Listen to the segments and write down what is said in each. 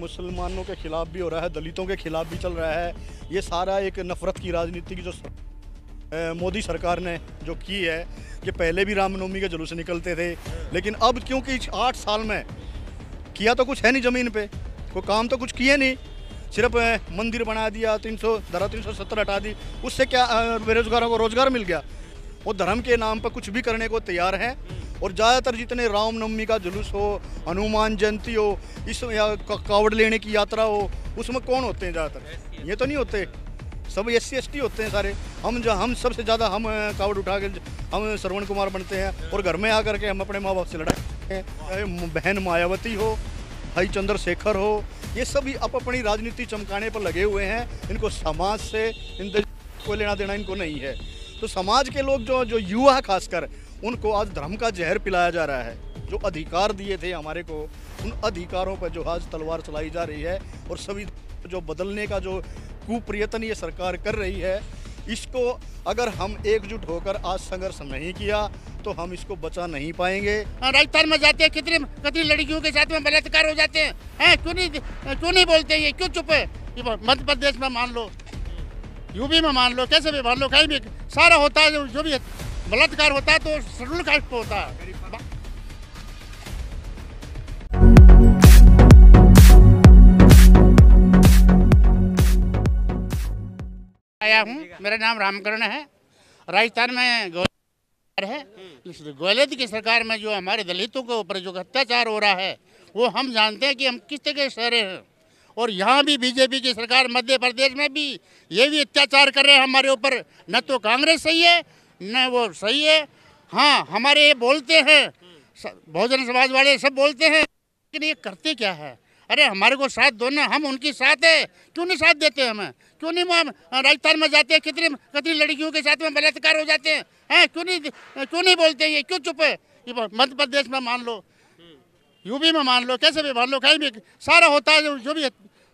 मुसलमानों के खिलाफ भी हो रहा है दलितों के खिलाफ भी चल रहा है ये सारा एक नफ़रत की राजनीति की जो मोदी सरकार ने जो की है कि पहले भी रामनवमी के जुलूस निकलते थे लेकिन अब क्योंकि आठ साल में किया तो कुछ है नहीं ज़मीन पे कोई काम तो कुछ किए नहीं सिर्फ मंदिर बना दिया तीन सौ धारा तीन सौ सत्तर हटा दी उससे क्या बेरोजगारों को रोज़गार मिल गया वो धर्म के नाम पर कुछ भी करने को तैयार हैं और ज़्यादातर जितने रामनवमी का जुलूस हो हनुमान जयंती हो इस या कावड़ लेने की यात्रा हो उसमें कौन होते हैं ज़्यादातर ये तो नहीं होते सब एस सी होते हैं सारे हम जो हम सबसे ज़्यादा हम कावड़ उठा कर हम श्रवण कुमार बनते हैं और घर में आकर के हम अपने माँ बाप से लड़ाते हैं बहन मायावती हो भाई चंद्रशेखर हो ये सभी अप अपनी राजनीति चमकाने पर लगे हुए हैं इनको समाज से इन कोई लेना देना इनको नहीं है तो समाज के लोग जो जो युवा खासकर उनको आज धर्म का जहर पिलाया जा रहा है जो अधिकार दिए थे हमारे को उन अधिकारों पर जो आज तलवार चलाई जा रही है और सभी जो बदलने का जो कुप्रयत्न ये सरकार कर रही है इसको अगर हम एकजुट होकर आज संघर्ष नहीं किया तो हम इसको बचा नहीं पाएंगे हाँ, राजस्थान में जाते हैं कितने कितनी लड़कियों के साथ में बलात्कार हो जाते हैं है, क्यों नहीं क्यों नहीं बोलते ये क्यों चुप है मध्य प्रदेश में मान लो यूपी में मान लो कैसे भी मान लो कहीं भी सारा होता है जो, जो भी है बलात्कार होता है तो शेड्यूल कास्ट को होता है आया हूँ मेरा नाम रामकरण है राजस्थान में है गहलोत की सरकार में जो हमारे दलितों के ऊपर जो अत्याचार हो रहा है वो हम जानते हैं कि हम किस तरह के रहे हैं और यहाँ भी बीजेपी की सरकार मध्य प्रदेश में भी ये भी अत्याचार कर रहे हैं हमारे ऊपर न तो कांग्रेस सही है न वो सही है हाँ हमारे ये बोलते हैं बहुजन समाज वाले सब बोलते हैं लेकिन ये करते क्या है अरे हमारे को साथ दो ना हम उनकी साथ है क्यों नहीं साथ देते हमें क्यों नहीं हम राजस्थान में जाते हैं कितनी कितनी लड़कियों के साथ में बलात्कार हो जाते हैं हैं हाँ, क्यों नहीं क्यों नहीं बोलते ये क्यों चुप है मध्य प्रदेश में मान लो यूपी में मान लो कैसे भी मान लो कहीं भी सारा होता है जो भी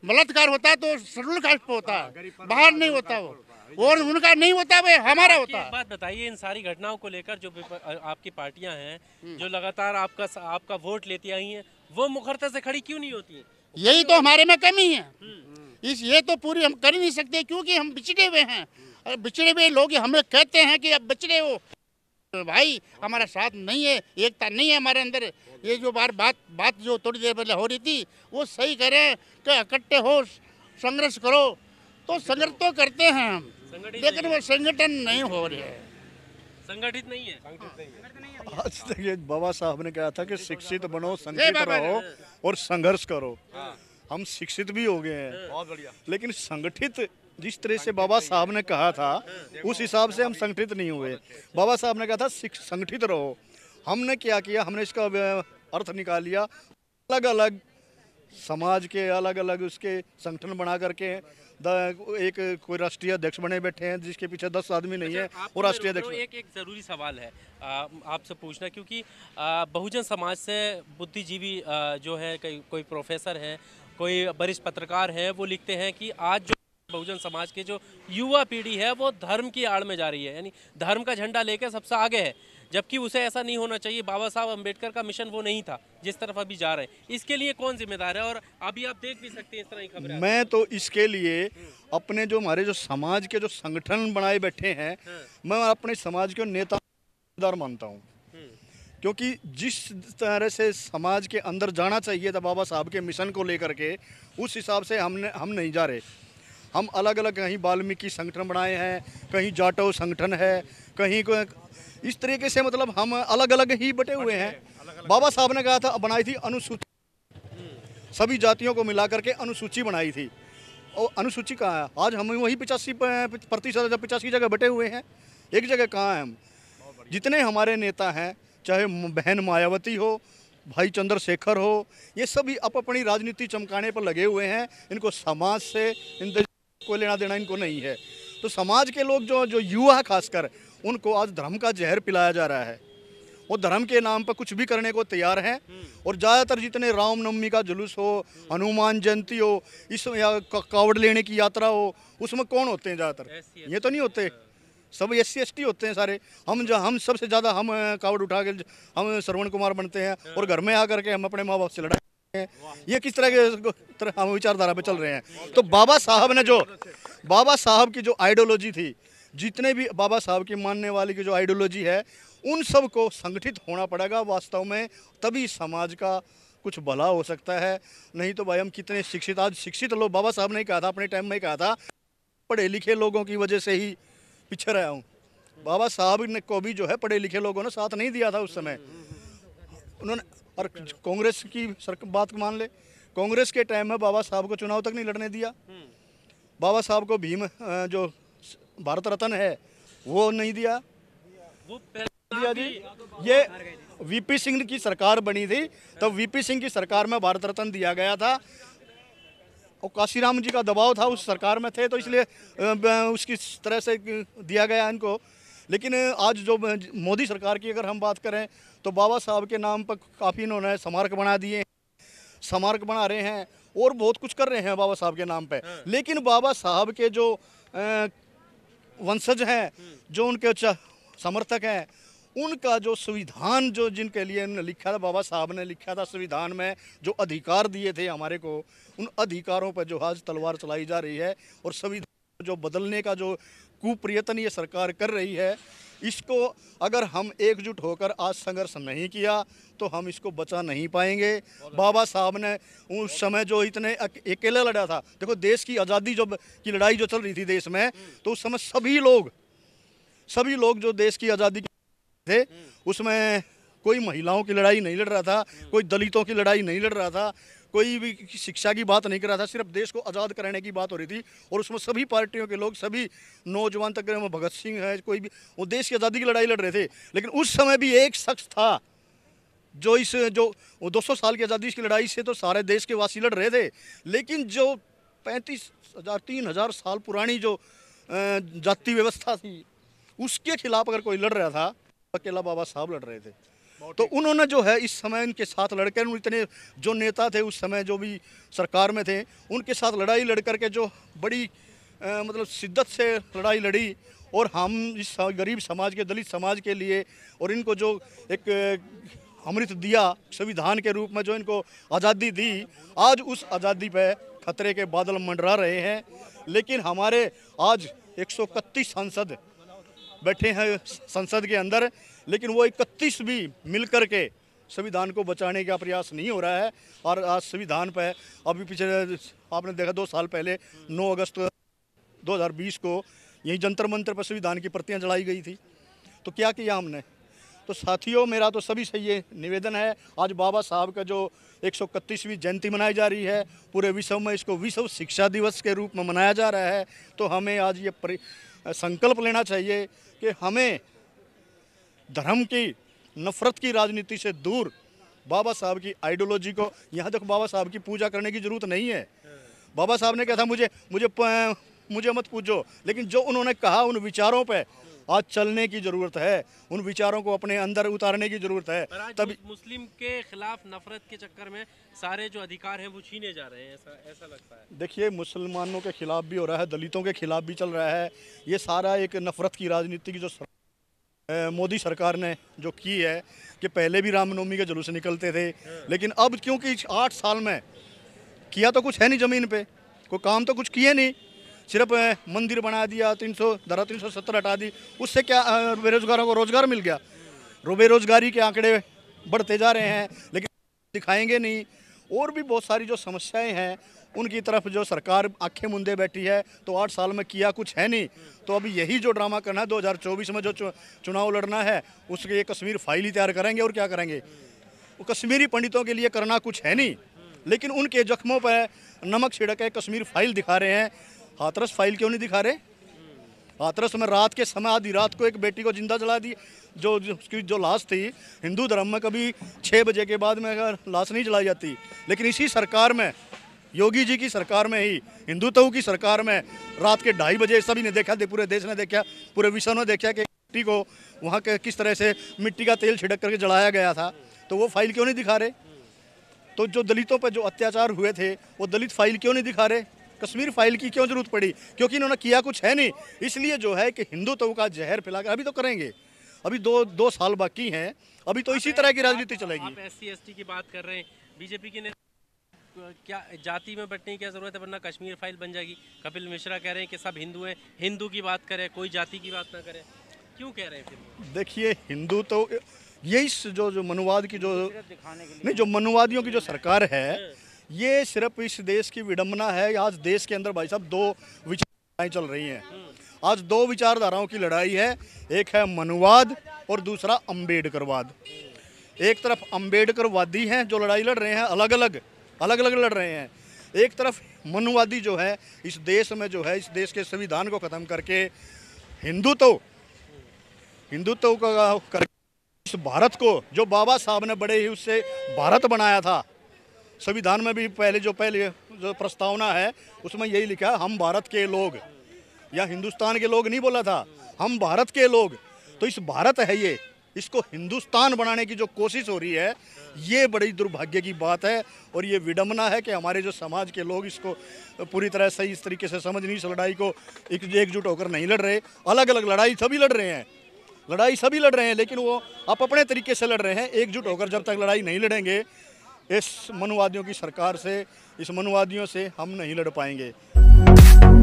बलात्कार होता है तो शेड्यूल कास्ट पर होता है बाहर नहीं होता वो और उनका नहीं होता है हमारा होता है बात बताइए इन सारी घटनाओं को लेकर जो आपकी पार्टियां हैं हम्म। जो लगातार आपका आपका वोट लेती आई हैं वो मुखरता से खड़ी क्यों नहीं होती यही तो हमारे में कमी है हम्म। इस ये तो पूरी हम कर ही नहीं सकते क्योंकि हम बिछड़े हुए हैं और बिछड़े हुए लोग हमें कहते हैं कि अब बिछड़े हो भाई हमारा साथ नहीं है एकता नहीं है हमारे अंदर ये जो बार बात बात जो थोड़ी देर पहले हो रही थी वो सही करें कि इकट्ठे हो संघर्ष करो तो संघर्ष तो करते हैं हम लेकिन वो संगठन नहीं हो रहे हैं संगठित नहीं है आज तक ये बाबा साहब ने कहा था कि शिक्षित बनो संगठित रहो और संघर्ष करो हाँ। हम शिक्षित भी हो गए हैं हाँ। लेकिन संगठित जिस तरह से बाबा साहब ने कहा था उस हिसाब से हम संगठित नहीं हुए बाबा साहब ने कहा था संगठित रहो हमने क्या किया हमने इसका अर्थ निकाल लिया अलग अलग समाज के अलग अलग उसके संगठन बना करके एक कोई राष्ट्रीय अध्यक्ष बने बैठे हैं जिसके पीछे दस आदमी नहीं अच्छा, है वो तो राष्ट्रीय अध्यक्ष एक एक ज़रूरी सवाल है आपसे पूछना क्योंकि बहुजन समाज से बुद्धिजीवी जो है कोई प्रोफेसर है कोई वरिष्ठ पत्रकार है वो लिखते हैं कि आज जो बहुजन समाज के जो युवा पीढ़ी है वो धर्म की आड़ में जा रही है यानी धर्म का झंडा लेकर सबसे आगे है जबकि उसे ऐसा नहीं होना चाहिए बाबा साहब अम्बेडकर का मिशन वो नहीं था जिस तरफ अभी जा रहे हैं इसके लिए कौन जिम्मेदार है और अभी आप देख भी सकते हैं इस तरह की खबर मैं तो इसके लिए अपने जो हमारे जो समाज के जो संगठन बनाए बैठे हैं हाँ। मैं अपने समाज के नेता जिम्मेदार मानता हूँ हम्म। क्योंकि जिस तरह से समाज के अंदर जाना चाहिए था बाबा साहब के मिशन को लेकर के उस हिसाब से हमने हम नहीं जा रहे हम अलग अलग कहीं वाल्मीकि संगठन बनाए हैं कहीं जाटव संगठन है कहीं को इस तरीके से मतलब हम अलग अलग ही बटे हुए हैं बाबा साहब ने कहा था बनाई थी अनुसूची सभी जातियों को मिला करके अनुसूची बनाई थी और अनुसूची कहाँ है आज हम वही पिचासी प्रतिशत पिचासी जगह बटे हुए हैं एक जगह कहाँ हैं हम जितने हमारे नेता हैं चाहे बहन मायावती हो भाई चंद्रशेखर हो ये सभी अप अपनी राजनीति चमकाने पर लगे हुए हैं इनको समाज से इन कोई लेना देना इनको नहीं है तो समाज के लोग जो जो युवा खासकर उनको आज धर्म का जहर पिलाया जा रहा है वो धर्म के नाम पर कुछ भी करने को तैयार हैं और ज़्यादातर जितने रामनवमी का जुलूस हो हनुमान जयंती हो इस कावड़ लेने की यात्रा हो उसमें कौन होते हैं ज़्यादातर ये तो नहीं होते हाँ। सब एस सी होते हैं सारे हम जो हम सबसे ज़्यादा हम कावड़ उठा के हम श्रवण कुमार बनते हैं हाँ। और घर में आकर के हम अपने माँ बाप से लड़ाई हैं ये किस तरह के हम विचारधारा पे चल रहे हैं तो बाबा साहब ने जो बाबा साहब की जो आइडियोलॉजी थी जितने भी बाबा साहब की मानने वाले की जो आइडियोलॉजी है उन सब को संगठित होना पड़ेगा वास्तव में तभी समाज का कुछ भला हो सकता है नहीं तो भाई हम कितने शिक्षित आज शिक्षित लोग बाबा साहब ने कहा था अपने टाइम में कहा था पढ़े लिखे लोगों की वजह से ही पिछड़ रहा हूँ बाबा साहब ने को भी जो है पढ़े लिखे लोगों ने साथ नहीं दिया था उस समय उन्होंने और कांग्रेस की बात मान ले कांग्रेस के टाइम में बाबा साहब को चुनाव तक नहीं लड़ने दिया बाबा साहब को भीम जो भारत रत्न है वो नहीं दिया वो दिया जी ये वीपी सिंह की सरकार बनी थी तब तो वीपी सिंह की सरकार में भारत रत्न दिया गया था और काशीराम जी का दबाव था उस सरकार में थे तो इसलिए उसकी तरह से दिया गया इनको लेकिन आज जो मोदी सरकार की अगर हम बात करें तो बाबा साहब के नाम पर काफ़ी इन्होंने स्मारक बना दिए स्मारक बना रहे हैं और बहुत कुछ कर रहे हैं बाबा साहब के नाम पर हाँ। लेकिन बाबा साहब के जो वंशज हैं हम्म। जो उनके समर्थक हैं उनका जो संविधान जो जिनके लिए लिखा था बाबा साहब ने लिखा था संविधान में जो अधिकार दिए थे हमारे को उन अधिकारों पर जो आज तलवार चलाई जा रही है और संविधान जो बदलने का जो कुप्रयत्न ये सरकार कर रही है इसको अगर हम एकजुट होकर आज संघर्ष नहीं किया तो हम इसको बचा नहीं पाएंगे बाबा साहब ने उस समय जो इतने अकेले लड़ा था देखो देश की आज़ादी जब की लड़ाई जो चल रही थी देश में तो उस समय सभी लोग सभी लोग जो देश की आज़ादी थे उसमें कोई महिलाओं की लड़ाई नहीं लड़ रहा था कोई दलितों की लड़ाई नहीं लड़ रहा था कोई भी शिक्षा की बात नहीं कर रहा था सिर्फ देश को आज़ाद कराने की बात हो रही थी और उसमें सभी पार्टियों के लोग सभी नौजवान तक भगत सिंह है कोई भी वो देश की आज़ादी की लड़ाई लड़ रहे थे लेकिन उस समय भी एक शख्स था जो इस जो सौ साल की आज़ादी की लड़ाई से तो सारे देश के वासी लड़ रहे थे लेकिन जो पैंतीस हज़ार तीन हज़ार साल पुरानी जो जाति व्यवस्था थी उसके खिलाफ अगर कोई लड़ रहा था अकेला बाबा साहब लड़ रहे थे तो उन्होंने जो है इस समय इनके साथ लड़कर इतने जो नेता थे उस समय जो भी सरकार में थे उनके साथ लड़ाई लड़ करके जो बड़ी आ, मतलब शिद्दत से लड़ाई लड़ी और हम इस गरीब समाज के दलित समाज के लिए और इनको जो एक अमृत दिया संविधान के रूप में जो इनको आज़ादी दी आज उस आज़ादी पर खतरे के बादल मंडरा रहे हैं लेकिन हमारे आज एक सांसद बैठे हैं संसद के अंदर लेकिन वो इकतीस भी मिल के संविधान को बचाने का प्रयास नहीं हो रहा है और आज संविधान पर अभी पिछले आपने देखा दो साल पहले 9 अगस्त 2020 को यही जंतर मंत्र पर संविधान की प्रतियां जलाई गई थी तो क्या किया हमने तो साथियों मेरा तो सभी से ये निवेदन है आज बाबा साहब का जो एक जयंती मनाई जा रही है पूरे विश्व में इसको विश्व शिक्षा दिवस के रूप में मनाया जा रहा है तो हमें आज ये संकल्प लेना चाहिए कि हमें धर्म की नफरत की राजनीति से दूर बाबा साहब की आइडियोलॉजी को यहाँ तक बाबा साहब की पूजा करने की ज़रूरत नहीं है बाबा साहब ने कहा था मुझे मुझे मुझे मत पूछो लेकिन जो उन्होंने कहा उन विचारों पे आज चलने की ज़रूरत है उन विचारों को अपने अंदर उतारने की ज़रूरत है तब मुस्लिम के खिलाफ नफरत के चक्कर में सारे जो अधिकार हैं वो छीने जा रहे हैं ऐसा ऐसा लगता है देखिए मुसलमानों के खिलाफ भी हो रहा है दलितों के खिलाफ भी चल रहा है ये सारा एक नफरत की राजनीति की जो मोदी सरकार ने जो की है कि पहले भी रामनवमी के जुलूस निकलते थे हाँ। लेकिन अब क्योंकि आठ साल में किया तो कुछ है नहीं ज़मीन पे कोई काम तो कुछ किए नहीं सिर्फ मंदिर बना दिया तीन सौ धारा तीन सौ सत्तर हटा दी उससे क्या बेरोजगारों को रोज़गार मिल गया बेरोजगारी के आंकड़े बढ़ते जा रहे हैं लेकिन दिखाएंगे नहीं और भी बहुत सारी जो समस्याएं हैं उनकी तरफ जो सरकार आंखें मुंदे बैठी है तो आठ साल में किया कुछ है नहीं तो अब यही जो ड्रामा करना है दो में जो चुनाव लड़ना है उसके ये कश्मीर फाइल ही तैयार करेंगे और क्या करेंगे वो कश्मीरी पंडितों के लिए करना कुछ है नहीं लेकिन उनके जख्मों पर नमक छिड़क है कश्मीर फाइल दिखा रहे हैं हाथरस फाइल क्यों नहीं दिखा रहे हाथरस में रात के समय आधी रात को एक बेटी को जिंदा जला दी जो उसकी जो लाश थी हिंदू धर्म में कभी छः बजे के बाद में अगर लाश नहीं जलाई जाती लेकिन इसी सरकार में योगी जी की सरकार में ही हिंदुत्व की सरकार में रात के ढाई बजे सभी ने देखा दे, पूरे देश ने देखा पूरे विश्व ने देखा कि मिट्टी को वहाँ के किस तरह से मिट्टी का तेल छिड़क करके जलाया गया था तो वो फाइल क्यों नहीं दिखा रहे तो जो दलितों पर जो अत्याचार हुए थे वो दलित फाइल क्यों नहीं दिखा रहे कश्मीर फाइल की क्यों जरूरत पड़ी क्योंकि इन्होंने किया कुछ है नहीं इसलिए जो है कि हिंदुत्व का जहर फैलाकर अभी तो करेंगे अभी दो दो साल बाकी हैं अभी तो इसी तरह की राजनीति चलेगी आप एस की बात कर रहे हैं बीजेपी नेता क्या जाति में बटने की क्या ज़रूरत है वरना कश्मीर फाइल बन जाएगी कपिल मिश्रा कह रहे हैं कि सब हिंदू हैं हिंदू की बात करें कोई जाति की बात ना करें क्यों कह रहे हैं फिर देखिए हिंदू तो यही जो जो मनुवाद की जो नहीं जो मनुवादियों की जो सरकार है हाँ। ये सिर्फ इस देश की विडम्बना है आज देश के अंदर भाई साहब दो विचारधाराएं चल रही हैं हाँ। आज दो विचारधाराओं की लड़ाई है एक है मनुवाद और दूसरा अम्बेडकरवाद एक तरफ अम्बेडकरवादी हैं जो लड़ाई लड़ रहे हैं अलग अलग अलग अलग लड़ रहे हैं एक तरफ मनुवादी जो है इस देश में जो है इस देश के संविधान को ख़त्म करके हिंदुत्व हिंदुत्व का कर इस भारत को जो बाबा साहब ने बड़े ही उससे भारत बनाया था संविधान में भी पहले जो पहले जो प्रस्तावना है उसमें यही लिखा है हम भारत के लोग या हिंदुस्तान के लोग नहीं बोला था हम भारत के लोग तो इस भारत है ये इसको हिंदुस्तान बनाने की जो कोशिश हो रही है ये बड़ी दुर्भाग्य की बात है और ये विडम्बना है कि हमारे जो समाज के लोग इसको पूरी तरह सही इस तरीके से समझ नहीं इस लड़ाई को एकजुट होकर नहीं लड़ रहे अलग अलग लड़ाई सभी लड़ रहे हैं लड़ाई सभी लड़ रहे हैं लेकिन वो आप अपने तरीके से लड़ रहे हैं एकजुट होकर जब तक लड़ाई नहीं लड़ेंगे इस मनुवादियों की सरकार से इस मनुवादियों से हम नहीं लड़ पाएंगे